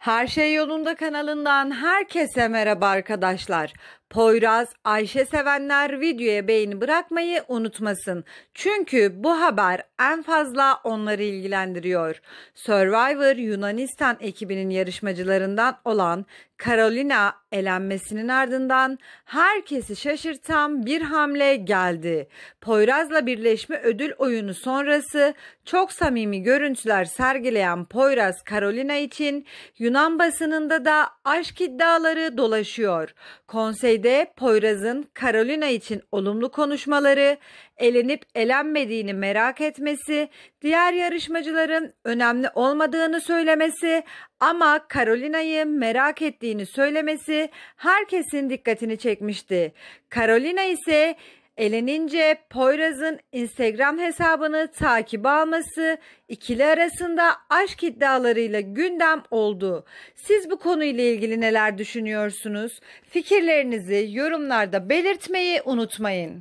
Her şey yolunda kanalından herkese merhaba arkadaşlar. Poyraz Ayşe sevenler videoya beğeni bırakmayı unutmasın. Çünkü bu haber en fazla onları ilgilendiriyor. Survivor Yunanistan ekibinin yarışmacılarından olan Carolina elenmesinin ardından herkesi şaşırtan bir hamle geldi. Poyraz'la birleşme ödül oyunu sonrası çok samimi görüntüler sergileyen Poyraz Carolina için Yunan basınında da aşk iddiaları dolaşıyor. Konsey Türkiye'de Poyraz'ın Carolina için olumlu konuşmaları, elenip elenmediğini merak etmesi, diğer yarışmacıların önemli olmadığını söylemesi ama Carolina'yı merak ettiğini söylemesi herkesin dikkatini çekmişti. Carolina ise elenince Poyraz'ın Instagram hesabını takip alması ikili arasında aşk iddialarıyla gündem oldu. Siz bu konuyla ilgili neler düşünüyorsunuz? Fikirlerinizi yorumlarda belirtmeyi unutmayın.